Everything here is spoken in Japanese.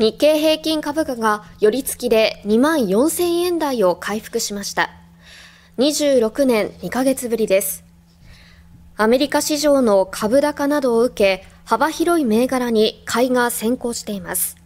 日経平均株価が寄り付きで2万4000円台を回復しました。26年2か月ぶりです。アメリカ市場の株高などを受け、幅広い銘柄に買いが先行しています。